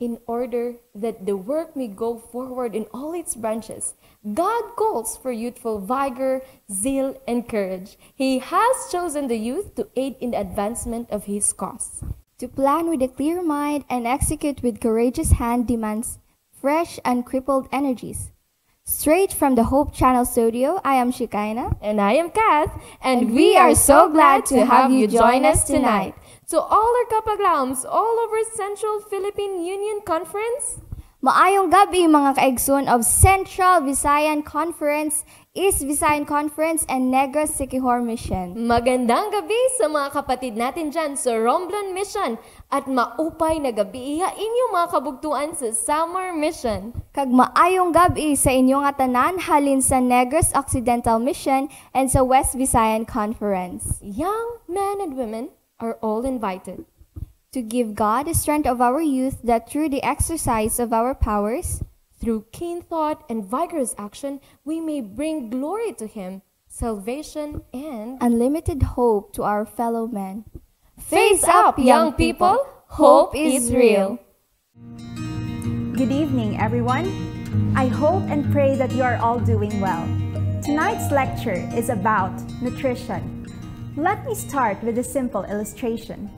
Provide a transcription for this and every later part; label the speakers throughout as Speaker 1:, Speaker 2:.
Speaker 1: in order that the work may go forward in all its branches. God calls for youthful vigor, zeal, and courage. He has chosen the youth to aid in the advancement of his cause. To plan with a clear mind and execute with courageous hand demands fresh and crippled energies. Straight from the Hope Channel studio, I am Shikaina. And I am Kath. And, and we, we are so glad to have you join us tonight. So all our kapaglams all over Central Philippine Union Conference. Maayong gabi mga kaigsoon of Central Visayan Conference, East Visayan Conference, and Negros Sikihor Mission. Magandang gabi sa mga kapatid natin dyan sa Romblon Mission at maupay na gabi iha inyong mga kabugtuan sa Summer Mission. Kag maayong gabi sa inyong atanan halin sa Negros Occidental Mission and sa West Visayan Conference. Young men and women, are all invited to give God the strength of our youth that through the exercise of our powers, through keen thought and vigorous action, we may bring glory to Him, salvation, and unlimited hope to our fellow men. Face up, young people!
Speaker 2: Hope is real! Good evening, everyone. I hope and pray that you are all doing well. Tonight's lecture is about nutrition. Let me start with a simple illustration.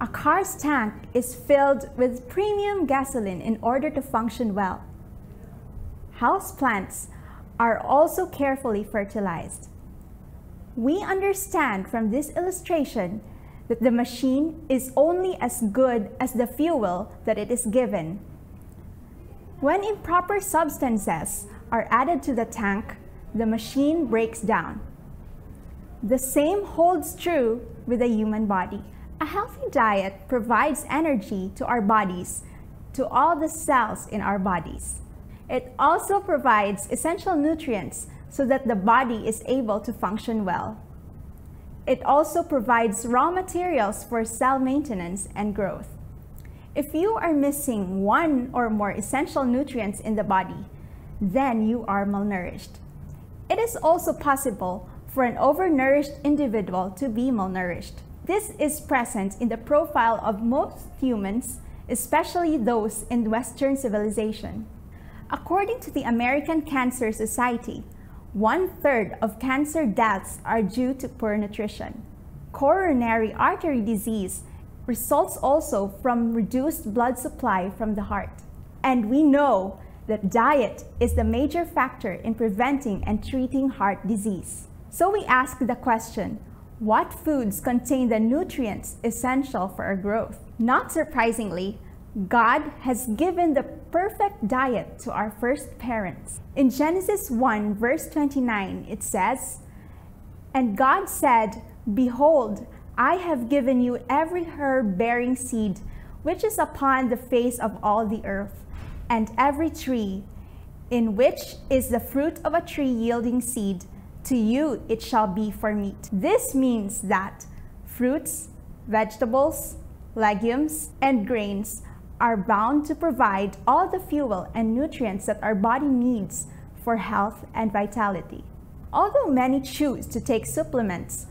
Speaker 2: A car's tank is filled with premium gasoline in order to function well. Houseplants are also carefully fertilized. We understand from this illustration that the machine is only as good as the fuel that it is given. When improper substances are added to the tank, the machine breaks down. The same holds true with the human body. A healthy diet provides energy to our bodies, to all the cells in our bodies. It also provides essential nutrients so that the body is able to function well. It also provides raw materials for cell maintenance and growth. If you are missing one or more essential nutrients in the body, then you are malnourished. It is also possible for an overnourished individual to be malnourished. This is present in the profile of most humans, especially those in Western civilization. According to the American Cancer Society, one-third of cancer deaths are due to poor nutrition. Coronary artery disease results also from reduced blood supply from the heart. And we know that diet is the major factor in preventing and treating heart disease. So we ask the question, what foods contain the nutrients essential for our growth? Not surprisingly, God has given the perfect diet to our first parents. In Genesis 1 verse 29, it says, And God said, Behold, I have given you every herb bearing seed, which is upon the face of all the earth, and every tree, in which is the fruit of a tree yielding seed, to you it shall be for meat. This means that fruits, vegetables, legumes, and grains are bound to provide all the fuel and nutrients that our body needs for health and vitality. Although many choose to take supplements,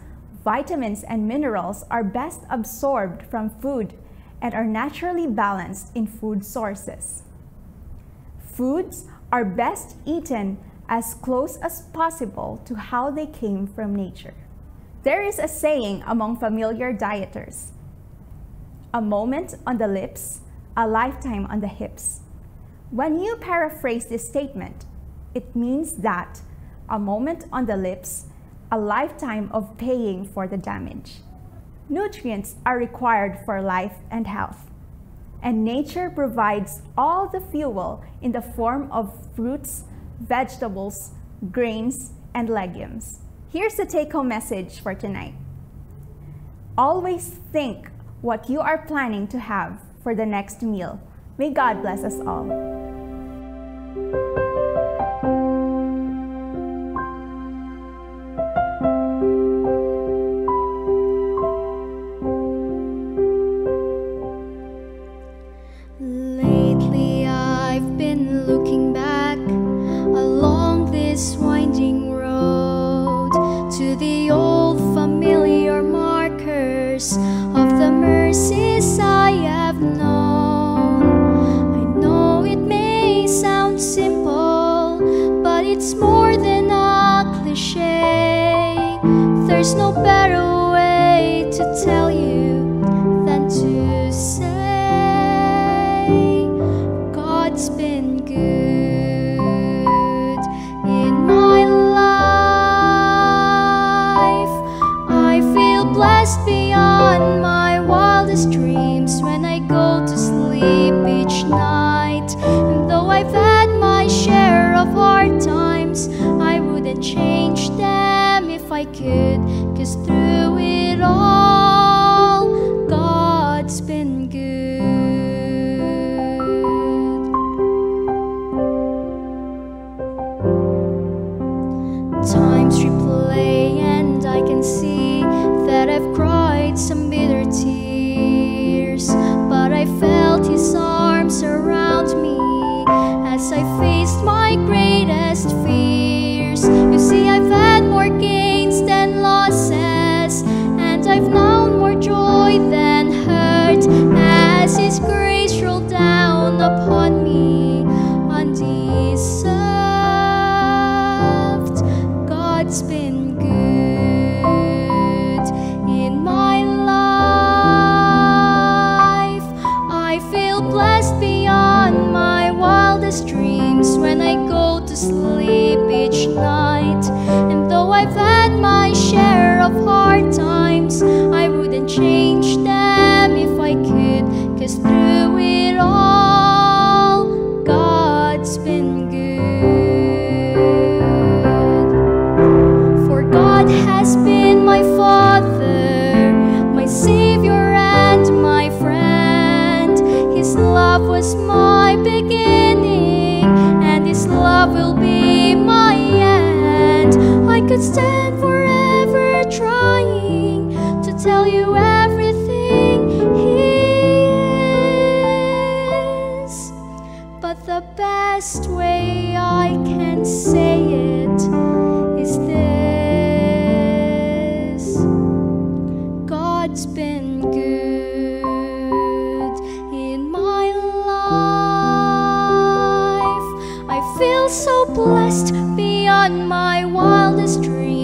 Speaker 2: vitamins and minerals are best absorbed from food and are naturally balanced in food sources. Foods are best eaten as close as possible to how they came from nature. There is a saying among familiar dieters a moment on the lips, a lifetime on the hips. When you paraphrase this statement, it means that a moment on the lips, a lifetime of paying for the damage. Nutrients are required for life and health and nature provides all the fuel in the form of fruits, vegetables, grains, and legumes. Here's the take home message for tonight. Always think what you are planning to have for the next meal. May God bless us all.
Speaker 1: times replaced. blessed beyond my wildest dreams.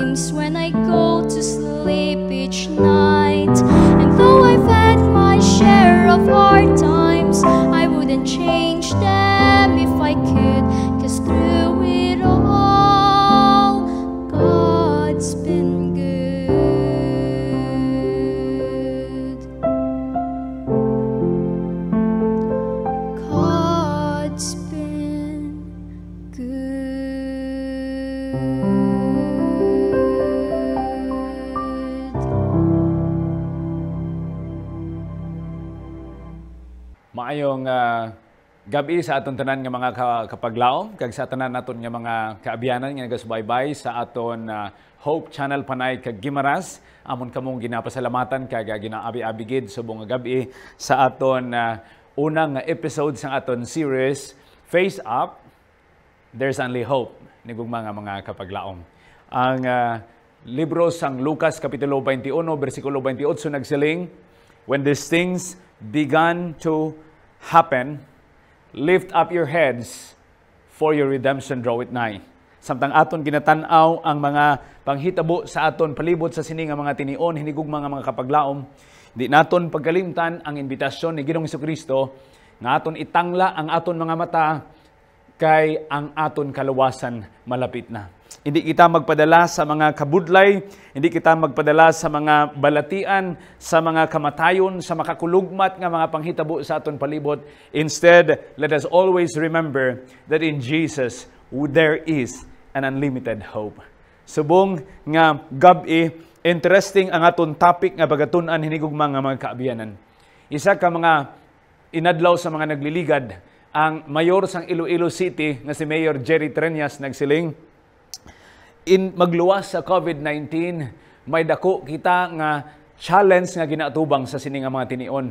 Speaker 3: gabi sa aton tanan nga mga kapaglaom, kag sa tanan naton nga mga kaabyanan nga nagasubaybay sa aton uh, ah, Hope Channel Panay kag Gimaras. Amon kamong ginapasalamatan kag ginaabi-abigid subong nga gabi sa aton uh, ah, unang episode sa aton series Face Up There's Only Hope nigugma nga mga kapaglaom. Ang uh, libro sang Lucas kapitulo 21 bersikulo 28 nagsiling When these things began to happen, Lift up your heads, for your redemption draw draweth nigh. Samtang aton ginatanaw ang mga panghitabo sa aton palibot sa sini nga mga tinion, hinigug mga mga kapaglaom, di naton pagkalimtan ang imbitasyon ni Ginoong Kristo nga aton itangla ang aton mga mata kay ang aton kaluwasan malapit na. Hindi kita magpadala sa mga kabudlay, hindi kita magpadala sa mga balatian, sa mga kamatayon, sa makakulugmat nga mga panghitabo sa aton palibot. Instead, let us always remember that in Jesus there is an unlimited hope. Subong nga gabi, interesting ang aton topic nga pagatunan hinigugma nga mga kaabiyanan. Isa ka mga inadlaw sa mga nagliligad, ang mayor sang Iloilo City nga si Mayor Jerry Trenyas nagsiling, in magluwas sa COVID-19, may dako kita nga challenge nga ginatubang sa sini mga tinion.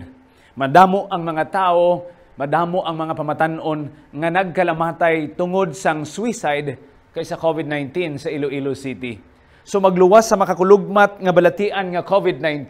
Speaker 3: Madamo ang mga tao, madamo ang mga pamatanon nga nagkalamatay tungod sang suicide kaysa COVID-19 sa Iloilo City. So magluwas sa makakulugmat nga balatian nga COVID-19,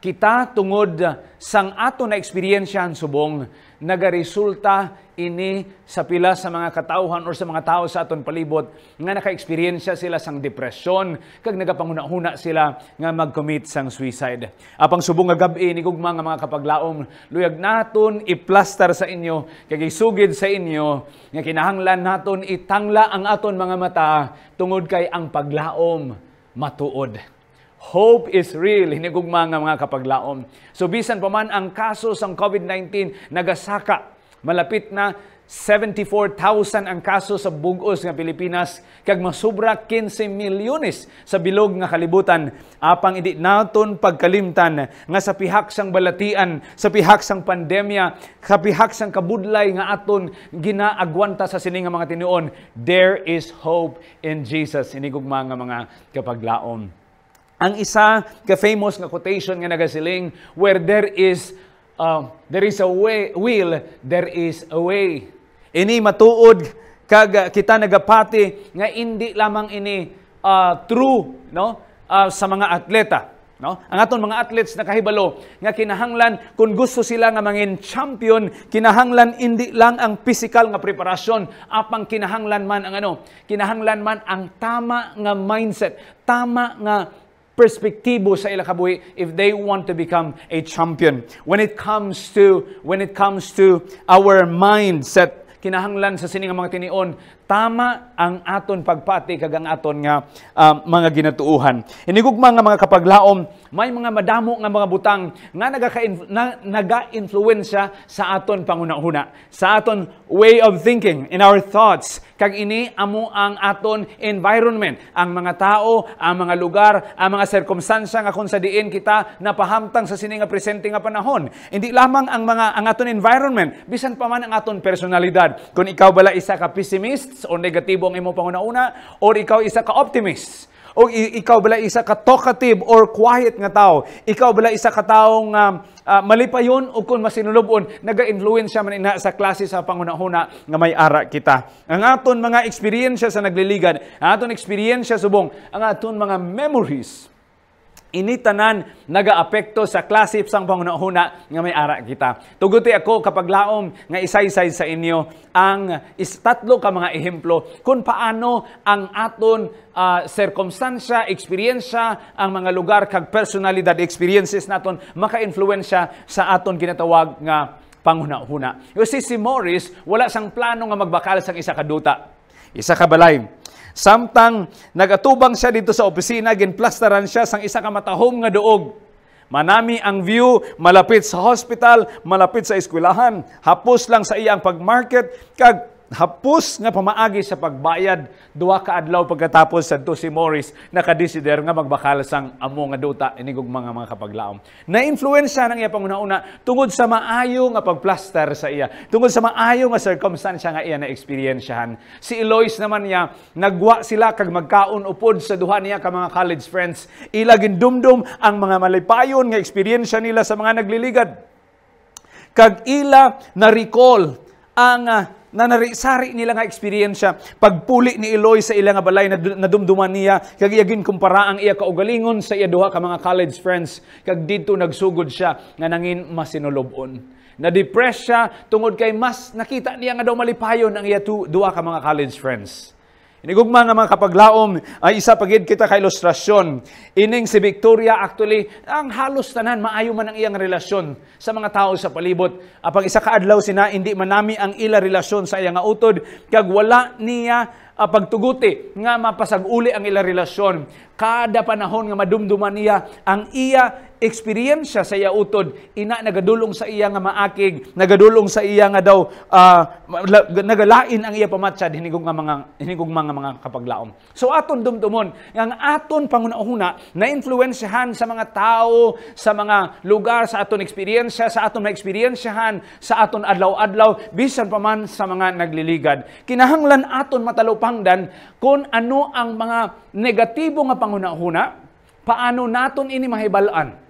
Speaker 3: kita tungod sang ato na eksperyensyahan subong nagaresulta ini sa pila sa mga katauhan or sa mga tao sa aton palibot nga naka experience sila sang depression kag nagapanguna sila nga mag-commit sang suicide. Apang subong nga gabi ni gugma nga mga kapaglaom luyag naton iplaster sa inyo kag isugid sa inyo nga kinahanglan naton itangla ang aton mga mata tungod kay ang paglaom matuod. Hope is real, hinigugma nga mga kapaglaom. So bisan pa man ang kaso sang COVID-19 nagasaka, malapit na 74,000 ang kaso sa bugos nga Pilipinas kag masubra 15 milyones sa bilog nga kalibutan apang idi naton pagkalimtan nga sa pihak sang balatian sa pihak sang pandemya sa pihak sang kabudlay nga aton ginaagwanta sa sini nga mga tinuon there is hope in Jesus inigugma nga mga kapaglaom ang isa ka famous nga quotation nga nagasiling where there is uh, there is a way will there is a way. Ini matuod kag kita nagapati nga hindi lamang ini uh, true no uh, sa mga atleta no ang aton mga athletes na kahibalo nga kinahanglan kung gusto sila nga mangin champion kinahanglan hindi lang ang physical nga preparasyon apang kinahanglan man ang ano kinahanglan man ang tama nga mindset tama nga perspektibo sa ila kabuhi if they want to become a champion. When it comes to when it comes to our mindset kinahanglan sa sining mga tinion tama ang aton pagpati kag ang aton nga uh, mga ginatuuhan. Inigugma nga mga kapaglaom, may mga madamo nga mga butang nga nagaka-influ- na, naga-influensya sa aton pangunahuna, sa aton way of thinking, in our thoughts, kag ini amo ang aton environment, ang mga tao, ang mga lugar, ang mga sirkumstansya nga kung sa diin kita napahamtang sa sini nga presente nga panahon. Hindi lamang ang mga ang aton environment, bisan pa man ang aton personalidad. Kung ikaw bala isa ka pessimist, pessimist o negatibo ang imong pangunauna or ikaw isa ka optimist o ikaw bala isa ka talkative or quiet nga tao ikaw bala isa ka taong um, uh, malipayon o kung masinulubon naga-influence siya man ina sa klase sa pangunahuna nga may ara kita ang aton mga experience sa nagliligan ang aton experience subong ang aton mga memories ini tanan nagaapekto sa klasip sang pangunahuna nga may ara kita. Tuguti ako kapag laom nga isaysay sa inyo ang is tatlo ka mga ehemplo kung paano ang aton uh, ah, circumstansya, eksperyensya, ang mga lugar kag personalidad experiences naton maka-influensya sa aton ginatawag nga pangunahuna. Kasi si Morris wala sang plano nga magbakal sang isa ka duta. Isa ka balay Samtang nagatubang siya dito sa opisina, ginplastaran siya sang isa ka matahom nga duog. Manami ang view, malapit sa hospital, malapit sa eskwelahan, hapos lang sa iyang pagmarket, kag hapos nga pamaagi sa pagbayad duha ka adlaw pagkatapos sadto si Morris nakadesider nga magbakal sang amo nga duta inigog mga mga kapaglaom na influensya nang iya panguna-una tungod sa maayo nga pagplaster sa iya tungod sa maayo nga circumstance nga iya na experyensyahan si Eloise naman niya nagwa sila kag magkaon upod sa duha niya ka mga college friends ila gindumdum ang mga malipayon nga experience nila sa mga nagliligad kag ila na recall ang uh, na narisari nila nga eksperyensya pagpuli ni Eloy sa ilang balay na nadumduman niya kag yagin kumpara ang iya kaugalingon sa iya duha ka mga college friends kag didto nagsugod siya nga nangin masinulobon na depress siya tungod kay mas nakita niya nga daw malipayon ang iya duha ka mga college friends Inigugma nga mga kapaglaom, ay isa pagid kita ka ilustrasyon. Ining si Victoria actually, ang halos tanan, maayo man ang iyang relasyon sa mga tao sa palibot. Apang isa kaadlaw sina, hindi manami ang ila relasyon sa iyang utod, kag wala niya uh, pagtuguti nga mapasag-uli ang ila relasyon. Kada panahon nga madumduman niya ang iya experience sa iya utod ina nagadulong sa iya nga maakig nagadulong sa iya nga daw uh, nagalain ang iya pamatsad hinigong nga mga hinigong mga mga kapaglaom so aton dumdumon ang aton pangunahuna na influensyahan sa mga tao sa mga lugar sa aton experience sa aton maekspyersyahan sa aton adlaw-adlaw bisan pa man sa mga nagliligad kinahanglan aton matalupangdan kung ano ang mga negatibo nga pangunahuna paano naton ini mahibal-an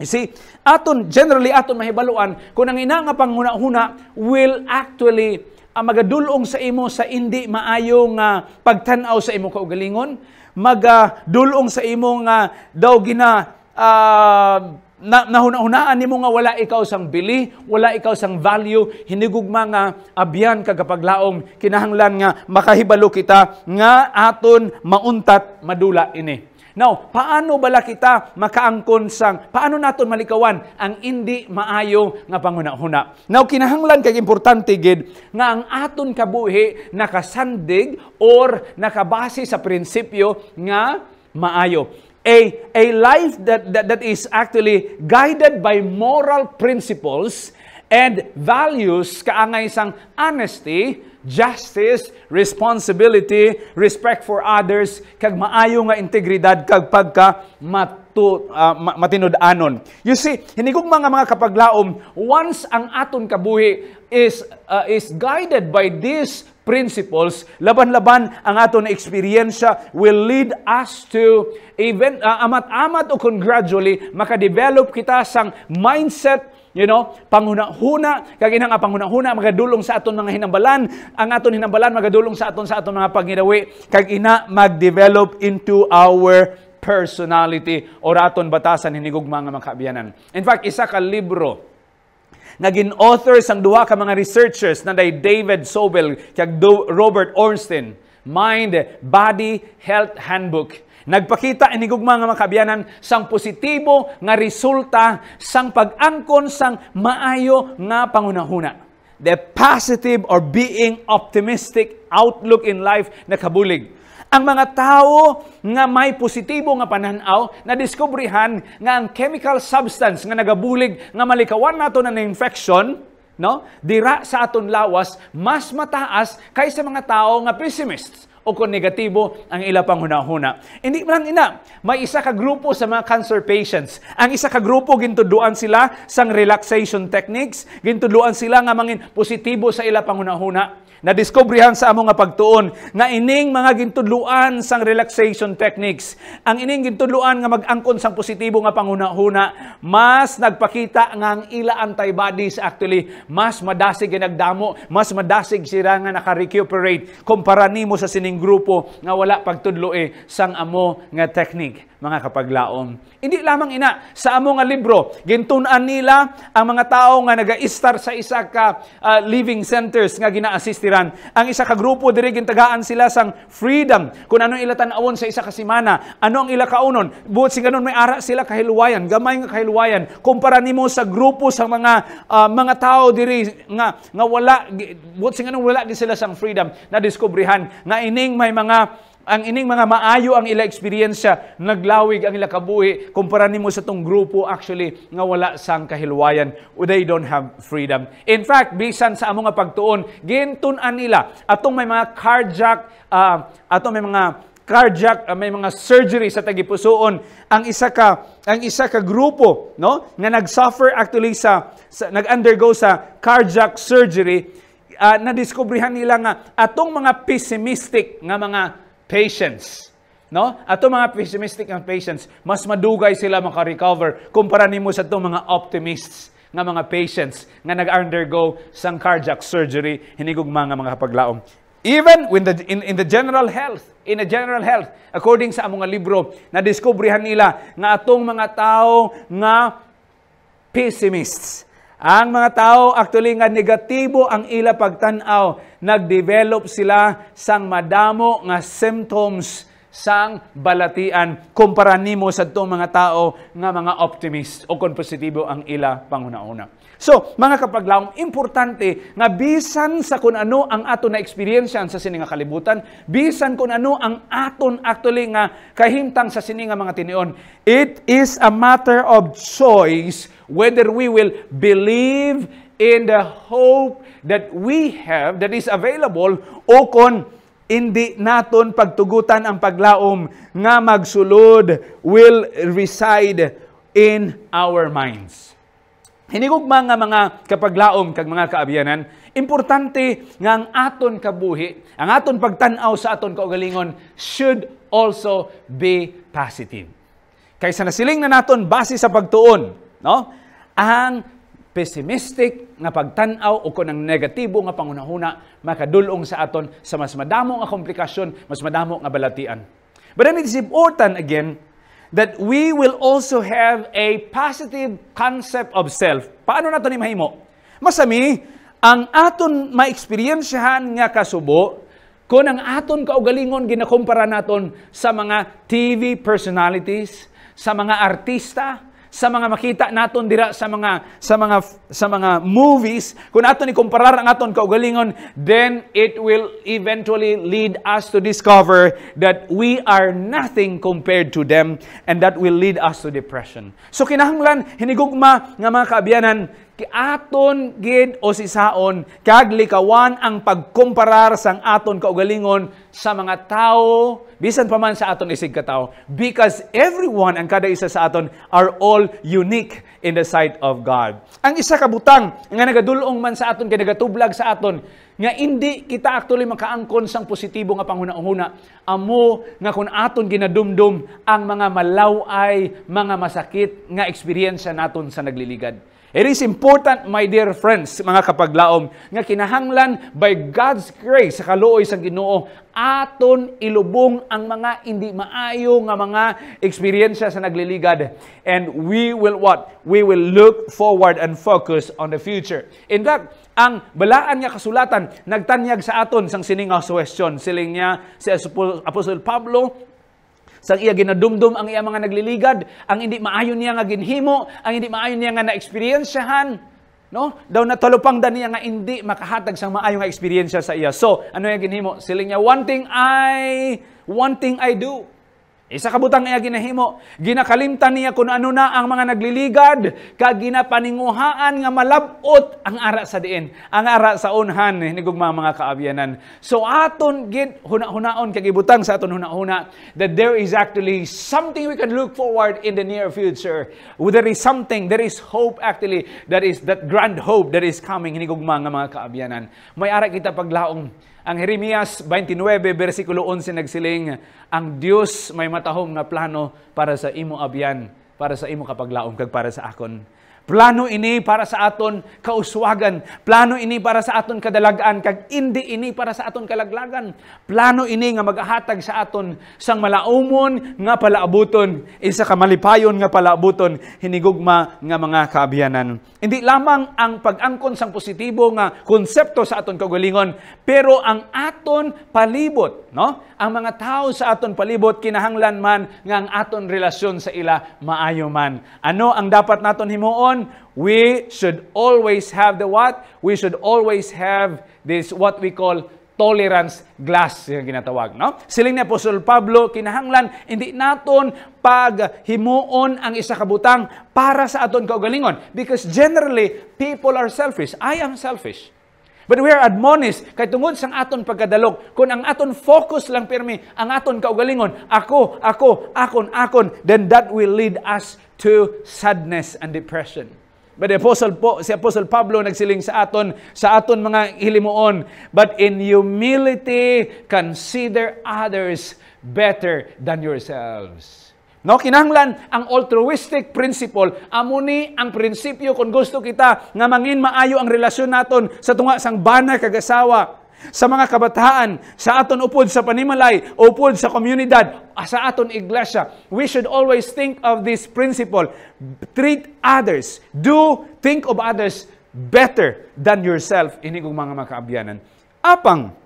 Speaker 3: You see, aton generally aton mahibaluan kung ang ina nga panghuna-huna will actually uh, magadulong sa imo sa hindi maayong uh, pagtan-aw sa imo kaugalingon, magadulong uh, sa imong uh, daw gina uh, na, nahuna-hunaan nimo nga wala ikaw sang bili, wala ikaw sang value, hinigugma nga abyan kagapaglaom kinahanglan nga makahibalo kita nga aton mauntat madula ini. Now, paano bala kita makaangkon sang paano naton malikawan ang indi maayo nga panghunahuna. Now, kinahanglan kay importante gid nga ang aton kabuhi nakasandig or nakabase sa prinsipyo nga maayo. A, a life that, that, that is actually guided by moral principles and values kaangay sang honesty, justice, responsibility, respect for others, kag maayo nga integridad kag pagka matu, uh, ah, matinud-anon. You see, hinigong mga mga kapaglaom, once ang aton kabuhi is uh, is guided by these principles, laban-laban ang aton experience will lead us to even uh, amat-amat o kung gradually makadevelop kita sang mindset You know, panghunahuna, huna kag ina nga panghuna magadulong sa aton mga hinambalan, ang aton hinambalan magadulong sa aton sa aton mga panginawi, kag ina magdevelop into our personality or aton batasan hinigog mga makabiyanan. In fact, isa ka libro naging author sang duha ka mga researchers na day David Sobel kag Robert Ornstein, Mind Body Health Handbook Nagpakita inigugma nga mga kaabyanan sang positibo nga resulta sang pag-angkon sang maayo nga pangunahuna. The positive or being optimistic outlook in life nakabulig. Ang mga tao nga may positibo nga pananaw na diskubrehan nga ang chemical substance nga nagabulig nga malikawan nato na infection no dira sa aton lawas mas mataas kaysa mga tao nga pessimists o kung negatibo ang ila pang hunahuna. Hindi man ina, may isa ka grupo sa mga cancer patients. Ang isa ka grupo gintuduan sila sang relaxation techniques, gintuduan sila nga mangin positibo sa ila pang hunahuna na diskubrihan sa amo nga pagtuon nga ining mga gintudluan sang relaxation techniques ang ining gintudluan nga mag-angkon sang positibo nga pangunahuna mas nagpakita nga ang ila antibodies actually mas madasig nga mas madasig sila nga naka-recuperate kumpara nimo sa sining grupo nga wala pagtudlo eh sang amo nga technique mga kapaglaom. Hindi lamang ina, sa amo nga libro, gintunan nila ang mga tao nga naga-star sa isa ka uh, living centers nga ginaasistiran. Ang isa ka grupo diri gintagaan sila sang freedom kun ano ila tan-awon sa isa ka semana, ano ang ila kaunon. Buot sing ganun may ara sila kahiluwayan, gamay nga kahiluwayan. Kumpara nimo sa grupo sa mga uh, mga tao diri nga nga wala buot sing ganun wala di sila sang freedom na diskubrehan nga ining may mga ang ining mga maayo ang ila experience naglawig ang ila kabuhi kumpara nimo sa tong grupo actually nga wala sang kahilwayan o they don't have freedom in fact bisan sa amo nga pagtuon gintun-an nila atong may mga cardiac uh, atong may mga cardiac uh, may mga surgery sa tagipusoon ang isa ka ang isa ka grupo no nga nagsuffer actually sa, sa nag-undergo sa cardiac surgery uh, nadiskubrihan nila nga atong mga pessimistic nga mga Patience. No? Ato mga pessimistic ang patience, mas madugay sila makarecover kumpara nimo sa itong mga optimists nga mga patients nga nag-undergo sang cardiac surgery hinigog mga mga paglaom. Even when the, in, in the general health, in the general health, according sa among libro, na diskubrehan nila nga atong mga tao nga pessimists, ang mga tao actually nga negatibo ang ila pagtan-aw, nagdevelop sila sang madamo nga symptoms sang balatian kumpara nimo sa itong mga tao nga mga optimist o positibo ang ila panguna-una. So, mga kapaglaom, importante nga bisan sa kung ano ang ato na experience sa sininga kalibutan, bisan kung ano ang aton actually nga kahimtang sa sininga mga tinion, it is a matter of choice whether we will believe in the hope that we have that is available o kon Indi naton pagtugutan ang paglaom nga magsulod will reside in our minds. Hinigugma nga mga kapaglaom kag mga kaabyanan, importante nga ang aton kabuhi, ang aton pagtan-aw sa aton kaugalingon should also be positive. Kaysa nasiling na naton base sa pagtuon, no? Ang pessimistic nga pagtanaw o kunang negatibo nga pangunahuna makadulong sa aton sa mas madamo nga komplikasyon, mas madamo nga balatian. But then it is important again that we will also have a positive concept of self. Paano nato ni mahimo? Masami ang aton maeksperyensyahan nga kasubo kung ang aton kaugalingon ginakumpara naton sa mga TV personalities, sa mga artista, sa mga makita naton dira sa mga sa mga sa mga movies kun aton ikumparar ang aton kaugalingon then it will eventually lead us to discover that we are nothing compared to them and that will lead us to depression so kinahanglan hinigugma nga mga kaabyanan Ki aton gid o sisaon kag likawan ang pagkumparar sang aton kaugalingon sa mga tao bisan pa man sa aton isig ka because everyone ang kada isa sa aton are all unique in the sight of God. Ang isa ka butang nga nagadulong man sa aton kay nagatublag sa aton nga hindi kita actually makaangkon sang positibo nga panghunahuna amo nga kun aton ginadumdum ang mga malaw ay mga masakit nga experience naton sa nagliligad. It is important, my dear friends, mga kapaglaom, nga kinahanglan by God's grace sa kaluoy sa Ginoo aton ilubong ang mga hindi maayo nga mga experience sa nagliligad. And we will what? We will look forward and focus on the future. In fact, ang balaan nga kasulatan nagtanyag sa aton sang sining question. Siling niya si Apostle Pablo sang iya ginadumdum ang iya mga nagliligad, ang hindi maayon niya nga ginhimo, ang hindi maayon niya nga na-experiensyahan, no? Daw natalupang da niya nga hindi makahatag sang maayong nga experience sa iya. So, ano yung ginhimo? Siling niya, one thing I, one thing I do. Isa kabutang iya ginahimo, ginakalimtan niya kung ano na ang mga nagliligad, kag ginapaninguhaan nga malabot ang ara sa diin, ang ara sa unhan eh, ni gugma mga kaabyanan. So aton gid huna-hunaon kag ibutang sa aton huna-huna that there is actually something we can look forward in the near future. There is something, there is hope actually, that is that grand hope that is coming ni gugma nga mga kaabyanan. May ara kita paglaong ang Jeremias 29 bersikulo 11 nagsiling, Ang Dios may matahom nga plano para sa imo abyan, para sa imo kapaglaom kag para sa akon. Plano ini para sa aton kauswagan. Plano ini para sa aton kadalagaan. Kag hindi ini para sa aton kalaglagan. Plano ini nga magahatag sa aton sang malaumon nga palaabuton. Isa ka malipayon nga palaabuton. Hinigugma nga mga kaabiyanan. Hindi lamang ang pag-angkon sang positibo nga konsepto sa aton kagulingon. pero ang aton palibot, no? Ang mga tao sa aton palibot kinahanglan man nga ang aton relasyon sa ila maayo man. Ano ang dapat naton himuon? on, we should always have the what? We should always have this what we call tolerance glass yung ginatawag. No? Siling ni Apostol Pablo, kinahanglan, hindi naton paghimuon ang isa kabutang para sa aton kaugalingon. Because generally, people are selfish. I am selfish. But we are admonished kay tungod sang aton pagkadalog kun ang aton focus lang pirmi ang aton kaugalingon ako ako akon akon then that will lead us to sadness and depression. But the Apostle po, si Apostle Pablo nagsiling sa aton, sa aton mga hilimuon, but in humility, consider others better than yourselves. No, kinahanglan ang altruistic principle, amo ni ang prinsipyo kung gusto kita nga mangin maayo ang relasyon naton sa tunga sang bana kag asawa sa mga kabataan, sa aton upod sa panimalay, upod sa komunidad, ah, sa aton iglesia. We should always think of this principle. Treat others. Do, think of others better than yourself. Inigong mga makaabyanan. Apang,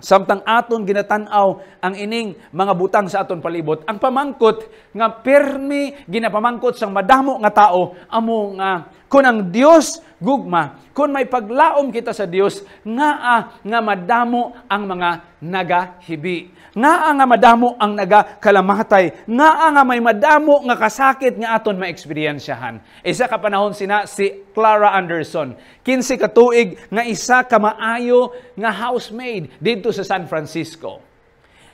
Speaker 3: Samtang aton ginatanaw ang ining mga butang sa aton palibot, ang pamangkot nga permi ginapamangkot sang madamo nga tao amo nga kung ang Dios gugma, kung may paglaom kita sa Dios, nga nga madamo ang mga nagahibi. Nga nga madamo ang nagakalamatay. Nga nga may madamo nga kasakit nga aton maeksperiensyahan. Isa ka panahon sina si Clara Anderson, 15 ka tuig nga isa ka maayo nga housemaid didto sa San Francisco.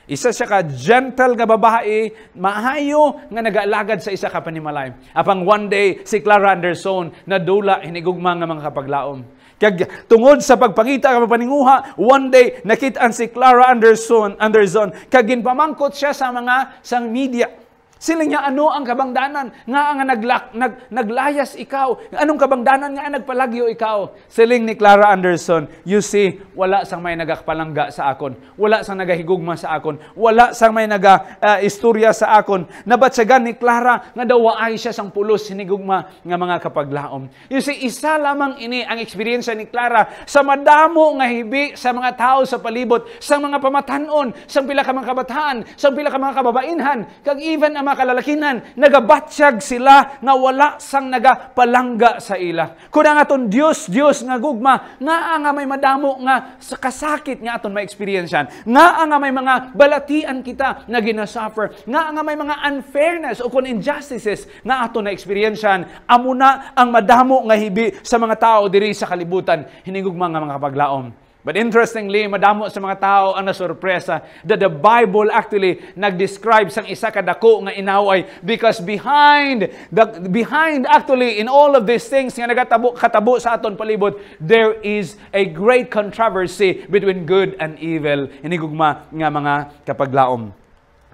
Speaker 3: Isa siya ka gentle nga babae, maayo nga nagaalagad sa isa ka panimalay. Apang one day si Clara Anderson nadula hinigugma nga mga kapaglaom. Kag tungod sa pagpangita ka paninguha, one day nakitaan si Clara Anderson, Anderson kag ginpamangkot siya sa mga sang media sila niya ano ang kabangdanan nga nga naglak, nag, naglayas ikaw. Anong kabangdanan nga ang nagpalagyo ikaw? Siling ni Clara Anderson, you see, wala sang may nagakpalangga sa akon. Wala sang nagahigugma sa akon. Wala sang may naga uh, istorya sa akon. Nabatsagan ni Clara nga daw waay siya sang pulos sinigugma nga mga kapaglaom. You see, isa lamang ini ang eksperyensya ni Clara sa madamo nga hibi sa mga tao sa palibot, sa mga pamatanon, sa pila ka mga kabataan, sa pila ka mga kababainhan, kag even ang mga kalalakinan, nagabatsyag sila nga wala sang nagapalangga sa ila. Kuna nga aton Dios, Dios nga gugma, nga nga may madamo nga sa kasakit nga aton ma experience Nga nga may mga balatian kita nga ginasuffer. Nga nga may mga unfairness o kon injustices nga aton na experience Amo na ang madamo nga hibi sa mga tao diri sa kalibutan. Hinigugma nga mga paglaom But interestingly, madamo sa mga tao ang nasurpresa that the Bible actually nag-describe sang isa ka dako nga inaway because behind the behind actually in all of these things nga nagatabo katabo sa aton palibot, there is a great controversy between good and evil. Inigugma nga mga kapaglaom.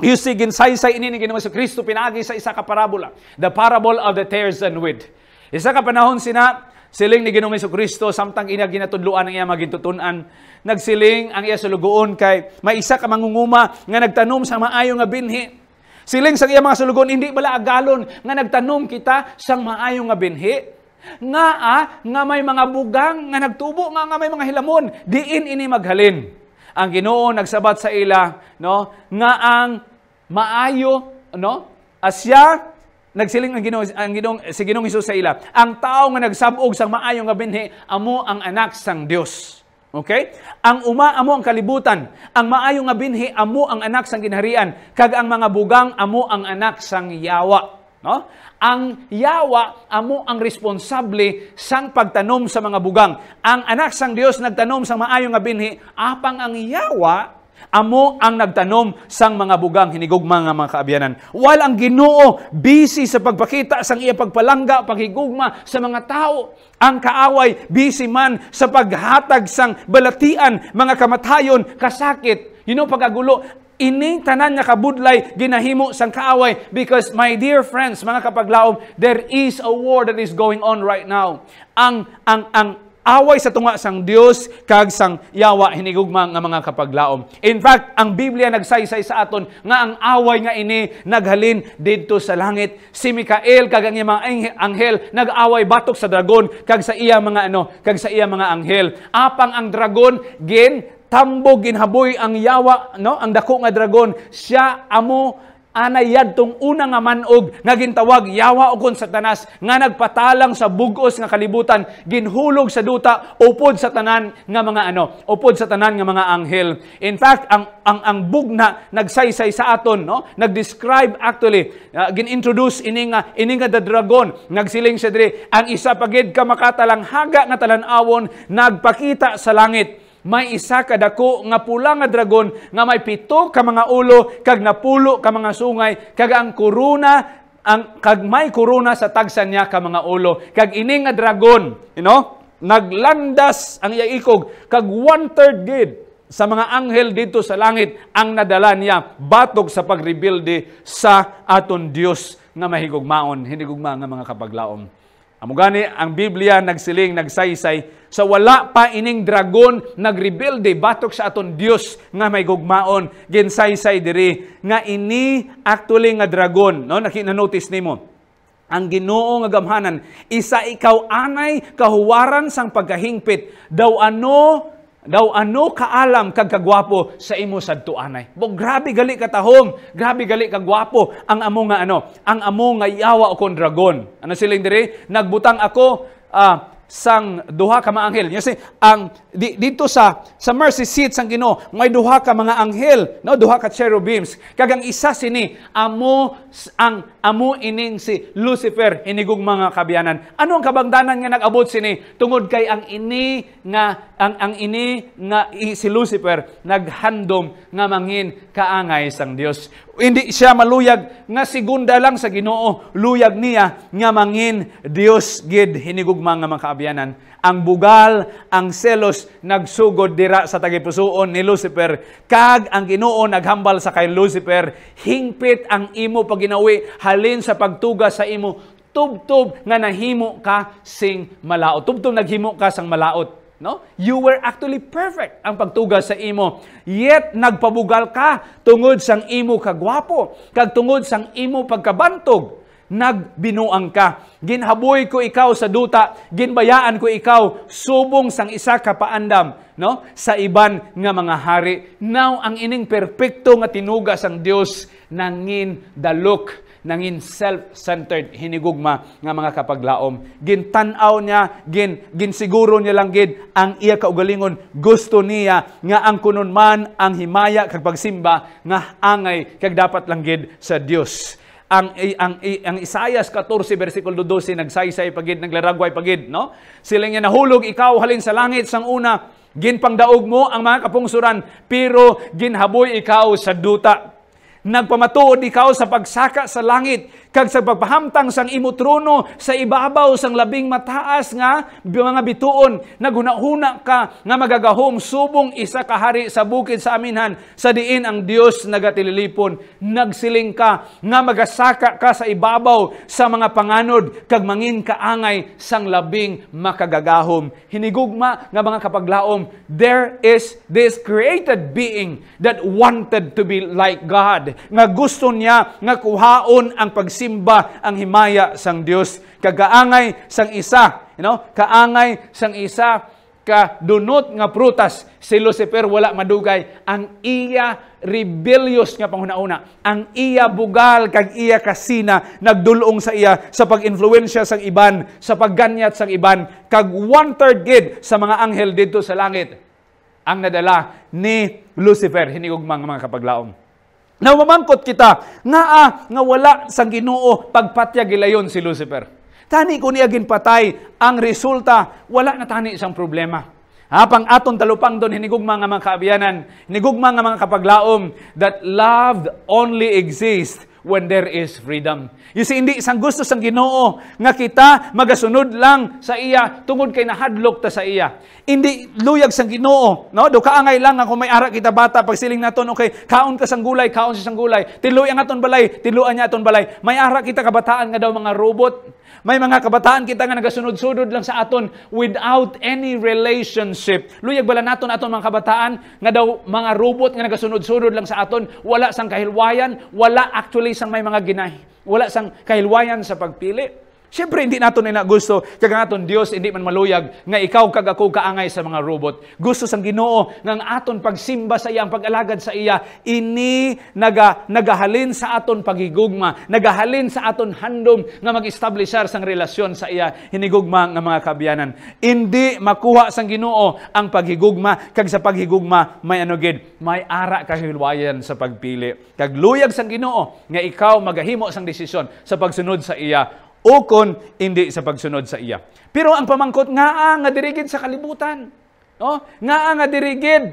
Speaker 3: You Usig insaysay ini ni Ginoong Kristo pinagi sa isa ka parabola, the parable of the tares and wheat. Isa ka panahon sina Siling ni Ginoong Kristo samtang ina ginatudluan ang iya magitutunan. Nagsiling ang iya sulugoon kay may isa ka mangunguma nga nagtanom sa maayo nga binhi. Siling sa iya mga sulugon, hindi bala agalon nga nagtanom kita sang maayo nga binhi. Nga ah, nga may mga bugang nga nagtubo nga nga may mga hilamon, diin ini maghalin. Ang Ginoo nagsabat sa ila, no? Nga ang maayo, no? Asya Nagsiling ang Ginoong ang Ginoong si Ginoong Hesus sa ila, ang tao nga nagsabog sang maayo nga binhi amo ang anak sang Dios. Okay? Ang uma amo ang kalibutan, ang maayo nga binhi amo ang anak sang ginharian, kag ang mga bugang amo ang anak sang yawa. No? Ang yawa amo ang responsable sang pagtanom sa mga bugang. Ang anak sang Dios nagtanom sang maayo nga binhi, apang ang yawa Amo ang nagtanom sang mga bugang hinigugma nga mga kaabyanan. Wal ang Ginoo busy sa pagpakita sang iya pagpalangga, paghigugma sa mga tao. Ang kaaway busy man sa paghatag sang balatian, mga kamatayon, kasakit. You know, pagagulo, ini tanan nga kabudlay ginahimo sang kaaway because my dear friends mga kapaglaom there is a war that is going on right now ang ang ang away sa tunga sang Dios kag sang yawa hinigugma nga mga kapaglaom. In fact, ang Biblia nagsaysay sa aton nga ang away nga ini naghalin didto sa langit. Si Mikael kag ang mga anghel nag-away batok sa dragon kag sa iya mga ano, kag sa iya mga anghel. Apang ang dragon gin tambog ginhaboy ang yawa no ang dako nga dragon siya amo anayad tong una nga manog nga gintawag yawa ugon Satanas nga nagpatalang sa bugos nga kalibutan ginhulog sa duta upod sa tanan nga mga ano upod sa tanan nga mga anghel in fact ang ang ang bugna nagsaysay sa aton no nagdescribe actually uh, ginintroduce ininga ininga the dragon nagsiling siya diri ang isa pagid ka makatalang haga nga talan-awon nagpakita sa langit may isa kadako nga pula nga dragon nga may pito ka mga ulo kag napulo ka mga sungay kag ang kuruna ang kag may kuruna sa tagsa niya ka mga ulo kag ini nga dragon you know naglandas ang iya ikog kag one third gid sa mga anghel dito sa langit ang nadala niya batog sa pagrebuilde sa aton Dios nga mahigugmaon hindi gugma nga mga kapaglaom Amo ang Biblia nagsiling nagsaysay sa so, wala pa ining dragon nagrebelde batok sa aton Dios nga may gugmaon ginsaysay diri nga ini actually nga dragon no nakita notice nimo ang Ginoo nga gamhanan isa ikaw anay kahuwaran sang pagkahingpit daw ano Daw ano kaalam kag kagwapo sa imo sadtuanay. Bo grabe gali ka tahong, grabe gali ka gwapo ang amo nga ano, ang amo nga yawa o dragon. Ano siling diri? Nagbutang ako uh, sang duha ka mga anghel. You ang di, dito sa sa mercy seat sang Ginoo, may duha ka mga anghel, no? Duha ka cherubims. Kag ang isa sini amo ang amo ining si Lucifer hinigong mga kabyanan. Ano ang kabangdanan nga nagabot sini tungod kay ang ini nga ang ang ini nga si Lucifer naghandom nga mangin kaangay sang Dios. Hindi siya maluyag nga segunda lang sa Ginoo, luyag niya nga mangin Dios gid hinigugma nga mga kabyanan ang bugal, ang selos nagsugod dira sa tagipusoon ni Lucifer. Kag ang Ginoo naghambal sa kay Lucifer, hingpit ang imo paginawi halin sa pagtuga sa imo tubtob nga nahimo ka sing malaot. Tubtob naghimo ka sang malaot. No? You were actually perfect ang pagtuga sa imo. Yet nagpabugal ka tungod sang imo kagwapo, kag tungod sang imo pagkabantog nagbinuang ka. Ginhaboy ko ikaw sa duta, ginbayaan ko ikaw, subong sang isa ka paandam, no? Sa iban nga mga hari. Now, ang ining perpekto nga tinuga sang Dios nangin the look nangin self-centered hinigugma nga mga kapaglaom gintan-aw niya gin ginsiguro niya lang gid ang iya kaugalingon gusto niya nga ang kunon man ang himaya kag pagsimba nga angay kag dapat lang gid sa Dios ang ang ang Isaias 14 bersikulo 12 nagsaysay pagid naglaragway pagid no sila nga nahulog ikaw halin sa langit sang una ginpangdaog mo ang mga kapungsuran pero ginhaboy ikaw sa duta Nagpamatuod ikaw sa pagsaka sa langit, kag sa pagpahamtang sang imo trono sa ibabaw sang labing mataas nga mga bituon. Nagunahuna ka nga magagahom subong isa ka hari sa bukid sa aminhan sa diin ang Dios nagatililipon. Nagsiling ka nga magasaka ka sa ibabaw sa mga panganod kag mangin ka angay sang labing makagagahom. Hinigugma nga mga kapaglaom, there is this created being that wanted to be like God nga gusto niya nga kuhaon ang pagsimba ang himaya sang Dios kagaangay sang isa you know kaangay sang isa ka dunot nga prutas si Lucifer wala madugay ang iya rebellious nga panghuna-una ang iya bugal kag iya kasina nagdulong sa iya sa pag-influensya sang iban sa pagganyat sang iban kag one third gid sa mga anghel didto sa langit ang nadala ni Lucifer hinigugmang mga kapaglaom na Nawamangkot kita naa ah, nga wala sang Ginoo pagpatya gilayon si Lucifer. Tani ko niya ginpatay ang resulta wala na tani isang problema. Hapang aton talupang doon hinigugma nga mga kaabiyanan, hinigugma nga mga kapaglaom that love only exists when there is freedom. You see, hindi isang gusto sang ginoo nga kita magasunod lang sa iya tungod kay nahadlok ta sa iya. Hindi luyag sang ginoo. No? Do kaangay lang ako may ara kita bata pag siling naton okay kaon ka sang gulay kaon si sang gulay tiluy ang aton balay tiluan niya aton balay may ara kita kabataan nga daw mga robot may mga kabataan kita nga nagasunod-sunod lang sa aton without any relationship. Luyag bala naton aton mga kabataan nga daw mga robot nga nagasunod-sunod lang sa aton wala sang kahilwayan, wala actually isang may mga ginay. Wala sang kahilwayan sa pagpili. Siyempre, hindi nato na gusto. Kaya nga Dios, hindi man maluyag, nga ikaw kag ako kaangay sa mga robot. Gusto sang ginoo, nga aton pagsimba sa iya, ang pag-alagad sa iya, ini naga, nagahalin sa aton pagigugma, nagahalin sa aton handom, nga mag-establishar sang relasyon sa iya, hinigugma ng mga kabiyanan. Hindi makuha sang ginoo ang paghigugma, kag sa paghigugma, may ano gid, may ara kahilwayan sa pagpili. Kag luyag sang ginoo, nga ikaw magahimo sang desisyon sa pagsunod sa iya, o kon hindi sa pagsunod sa iya. Pero ang pamangkot nga nga dirigid sa kalibutan. No? Nga nga dirigid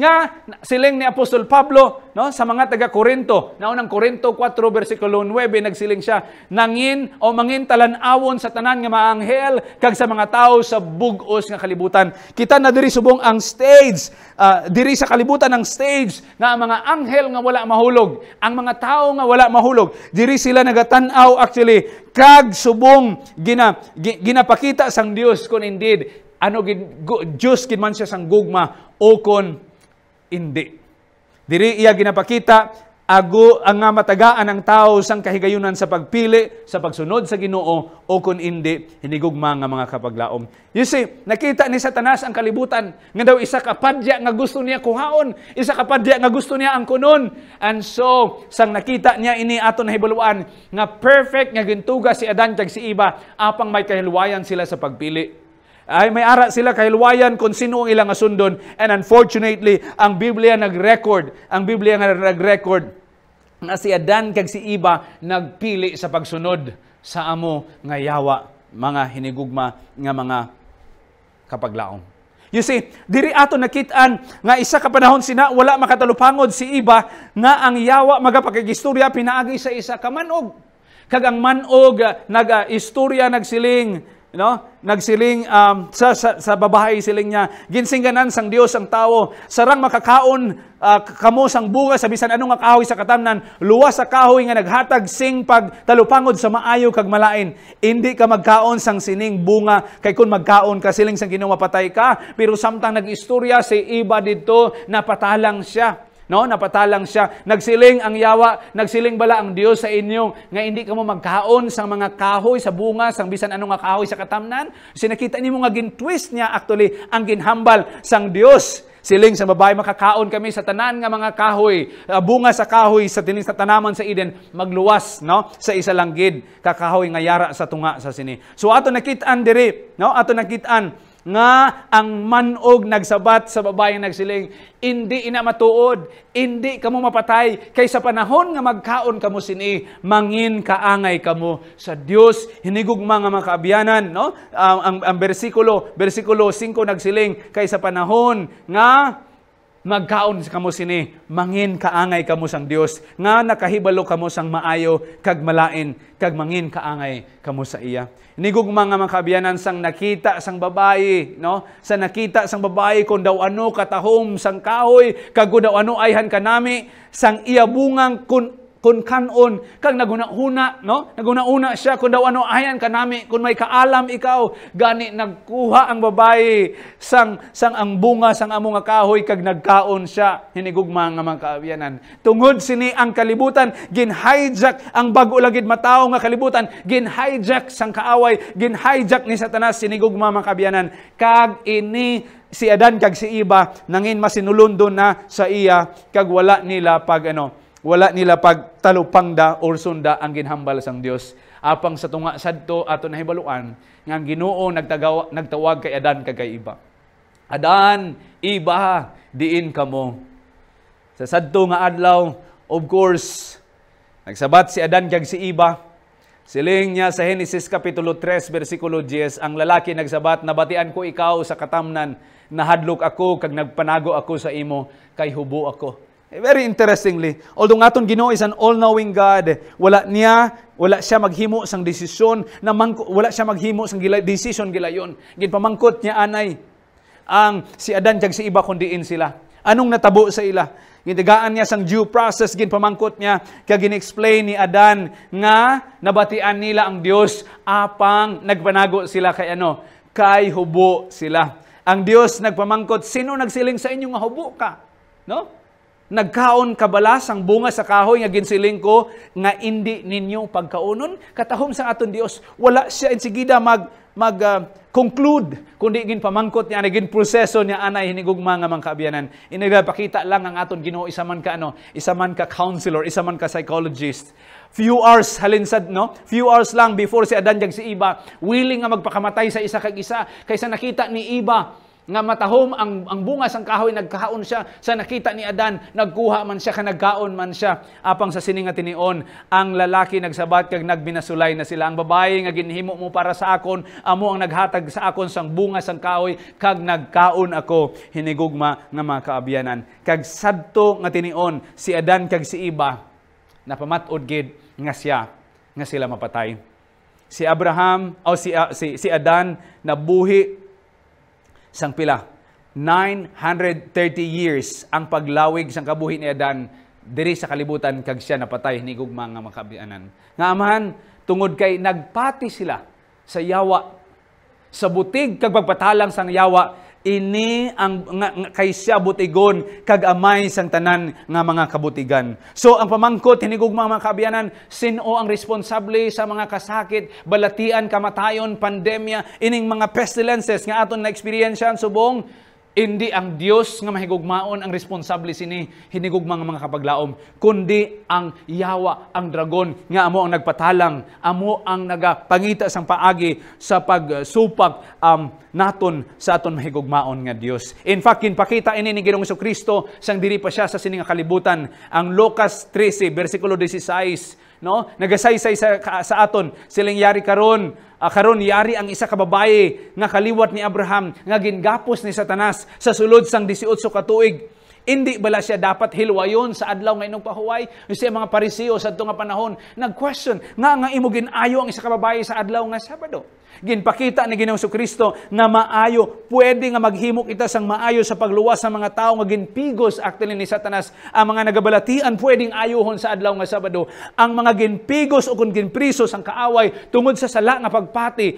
Speaker 3: nga siling ni Apostol Pablo no, sa mga taga Korinto. Naunang Korinto 4 versikulo 9 nagsiling siya nangin o mangin talan-awon sa tanan nga maanghel kag sa mga tao sa bugos nga kalibutan. Kita na diri subong ang stage, uh, diri sa kalibutan ang stage nga ang mga anghel nga wala mahulog, ang mga tao nga wala mahulog, diri sila nagatan-aw actually kag subong gina, ginapakita sang Dios kon indeed ano gid Dios gid man siya sang gugma o kon hindi. Diri iya ginapakita ago ang nga matagaan ang tao sang kahigayunan sa pagpili, sa pagsunod sa Ginoo o kun hindi hinigugma nga mga kapaglaom. You see, nakita ni Satanas ang kalibutan nga daw isa ka padya nga gusto niya kuhaon, isa ka padya nga gusto niya ang kunon. And so, sang nakita niya ini aton nahibuluan nga perfect nga gintuga si Adan kag si Eva apang may kahilwayan sila sa pagpili. Ay may ara sila kahilwayan kung sino ang ilang asundon. And unfortunately, ang Biblia nag-record, ang Biblia nga nag-record na si Adan kag si Iba nagpili sa pagsunod sa amo nga yawa mga hinigugma nga mga kapaglaom. You see, diri ato nakitaan nga isa ka panahon sina wala makatalupangod si iba nga ang yawa magapakigistorya pinaagi sa isa ka manog. Kag ang manog nag-istorya nagsiling, you know, nagsiling um, sa, sa, sa babae siling niya ginsingganan sang Dios ang tawo sarang makakaon uh, kamo sang buga sa bisan anong kahoy sa katamnan luwas sa kahoy nga naghatag sing pagtalupangod sa maayo kag malain indi ka magkaon sang sining bunga kay kun magkaon ka siling sang Ginoo mapatay ka pero samtang nagistorya si iba didto napatalang siya No, napatalang siya. Nagsiling ang yawa, nagsiling bala ang Diyos sa inyo nga hindi kamo magkaon sa mga kahoy, sa bunga, sang bisan anong nga kahoy sa katamnan. Sinakita nimo nga gin-twist niya actually ang ginhambal sang Dios siling sa babae makakaon kami sa tanan nga mga kahoy ah, bunga sa kahoy sa tinis sa tanaman sa Eden magluwas no sa isa lang gid kakahoy nga yara sa tunga sa sini so ato nakitaan diri no ato nakitaan nga ang manog nagsabat sa babaeng nagsiling indi ina matuod indi kamo mapatay kay sa panahon nga magkaon kamo sini mangin kaangay kamo sa Dios hinigugma nga mga kaabyanan no ang, ah, ang, ang bersikulo bersikulo 5 nagsiling kay sa panahon nga magkaon sa kamo sini mangin kaangay kamo sang Dios nga nakahibalo kamo sang maayo kag malain kag mangin kaangay kamo sa iya nigog mga makabiyanan sang nakita sang babae, no sa nakita sang babae kon daw ano katahom sang kahoy kag daw ano ayhan kanami sang iya bungang kun kun kanon kag nagunahuna no nagunahuna siya kun daw ano ayan kanami kun may kaalam ikaw gani nagkuha ang babae sang sang ang bunga sang amo nga kahoy kag nagkaon siya hinigugma nga mga kaabyanan tungod sini ang kalibutan gin-hijack ang bago lagid matao nga kalibutan gin-hijack sang kaaway gin-hijack ni Satanas sinigugma mga kaabyanan kag ini si Adan kag si Iba nangin masinulundon na sa iya kag wala nila pag ano wala nila pagtalupangda or sunda ang ginhambal sang Dios apang sa tunga sadto ato nahibaluan nga ang Ginoo nagtagawa nagtawag kay Adan kag kay iba Adan iba diin kamo sa sadto nga adlaw of course nagsabat si Adan kag si iba Siling niya sa Henesis Kapitulo 3, versikulo 10, ang lalaki nagsabat, nabatian ko ikaw sa katamnan, nahadlok ako, kag nagpanago ako sa imo, kay hubo ako. Very interestingly, although aton Gino is an all-knowing God, wala niya, wala siya maghimo sang desisyon, na mangko, wala siya maghimo sang gila, desisyon gilayon. Ginpamangkot niya anay ang si Adan jag si iba kundiin sila. Anong natabo sa ila? Gintigaan niya sang due process, ginpamangkot niya, kaya gin-explain ni Adan nga nabatian nila ang Dios apang nagpanago sila kay ano, kay hubo sila. Ang Dios nagpamangkot, sino nagsiling sa inyo nga hubo ka? No? Nagkaon kabalas ang bunga sa kahoy nga ginsiling ko nga indi ninyo pagkaunon katahom sa aton Dios wala siya insigida mag mag uh, conclude kundi gin pamangkot niya naging proseso niya anay hinigugma nga mga kaabyanan inagapakita lang ang aton Ginoo isa man ka ano isa man ka counselor isa man ka psychologist few hours halinsad no few hours lang before si Adan jag si Iba willing nga magpakamatay sa isa kag isa kaysa nakita ni Iba nga matahom ang ang bunga sang kahoy nagkaon siya sa nakita ni Adan nagkuha man siya nagkaon man siya apang sa sining tinion ang lalaki nagsabat kag nagbinasulay na sila ang babae nga ginhimo mo para sa akon amo ang naghatag sa akon sang bunga sang kahoy kag nagkaon ako hinigugma nga mga kaabyanan kag sadto nga tinion si Adan kag si Iba napamatud gid nga siya nga sila mapatay si Abraham o si uh, si, si Adan nabuhi sang pila 930 years ang paglawig sang kabuhi ni Adan diri sa kalibutan kag siya napatay ni gugma nga makabianan. Nga amahan tungod kay nagpati sila sa yawa sa butig kag pagpatalang sang yawa ini ang nga, nga, kay siya butigon kag amay sang tanan nga mga kabutigan. So ang pamangkot hinigugma mga kaabyanan sino ang responsable sa mga kasakit, balatian, kamatayon, pandemya, ining mga pestilences nga aton na experience subong hindi ang Dios nga mahigugmaon ang responsable sini hinigugma nga mga kapaglaom kundi ang yawa ang dragon nga amo ang nagpatalang amo ang nagapangita sang paagi sa pagsupak um, naton sa aton mahigugmaon nga Dios. In fact kinpakita ini ni Ginoong Kristo sang diri pa siya sa sini nga kalibutan ang Lucas 13 bersikulo 16 no nagasaysay sa, sa aton siling yari karon Uh, karon yari ang isa ka babaye nga kaliwat ni Abraham nga gingapos ni Satanas sa sulod sang 18 ka tuig hindi bala siya dapat hilwayon sa adlaw ngayon pahuway? Yung mga pariseo sa nga panahon, nag-question, nga nga imo ayo ang isa kababaye sa adlaw nga Sabado. Ginpakita ni Ginoong Kristo nga maayo, pwede nga maghimok ita sang maayo sa pagluwas sa mga tao nga ginpigos actually ni Satanas. Ang mga nagabalatian pwedeng ayuhon sa adlaw nga Sabado. Ang mga ginpigos o kung ginpriso sang kaaway tungod sa sala nga pagpati,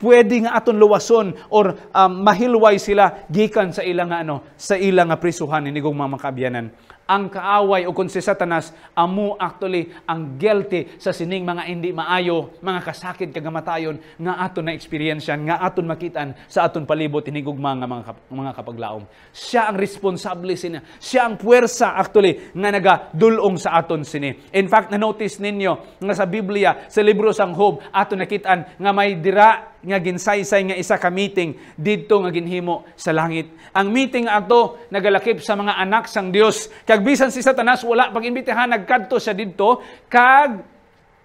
Speaker 3: pwede nga aton luwason or um, mahilway sila gikan sa ilang ano sa ilang prisuhan inigong mga makabyanan ang kaaway o kung si Satanas amo actually ang guilty sa sining mga hindi maayo mga kasakit kagamatayon nga aton na experiencean nga aton makitan sa aton palibot inigog mga mga, kap, mga kapaglaom siya ang responsable sina siya ang puwersa actually nga naga dulong sa aton sini in fact na notice ninyo nga sa Biblia sa libro sang Hob aton nakitan nga may dira nga ginsaysay nga isa ka meeting didto nga ginhimo sa langit. Ang meeting ato nagalakip sa mga anak sang Dios. Kag bisan si Satanas wala pag imbitahan nagkadto siya didto kag